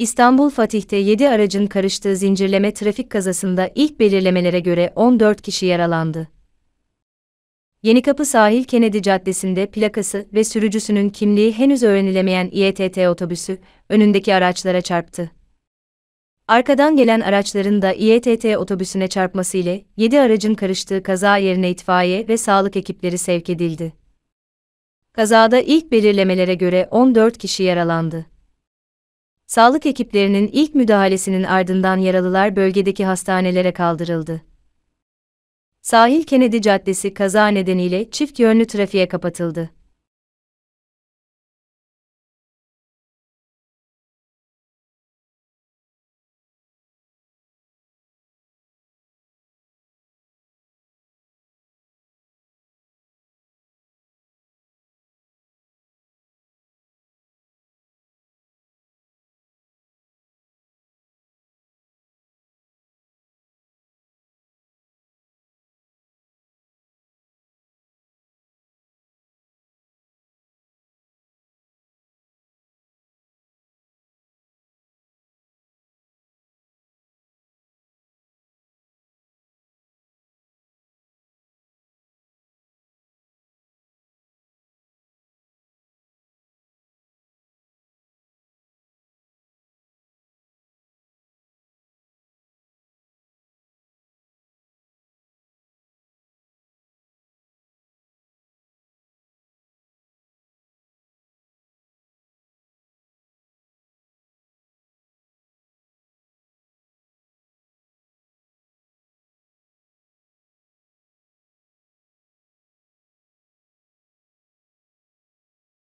İstanbul Fatih'te 7 aracın karıştığı zincirleme trafik kazasında ilk belirlemelere göre 14 kişi yaralandı. Yenikapı Sahil Kennedy Caddesi'nde plakası ve sürücüsünün kimliği henüz öğrenilemeyen İETT otobüsü önündeki araçlara çarptı. Arkadan gelen araçların da İETT otobüsüne çarpması ile 7 aracın karıştığı kaza yerine itfaiye ve sağlık ekipleri sevk edildi. Kazada ilk belirlemelere göre 14 kişi yaralandı sağlık ekiplerinin ilk müdahalesinin ardından yaralılar bölgedeki hastanelere kaldırıldı. Sahil Kennedy Caddesi kaza nedeniyle çift yönlü trafiğe kapatıldı.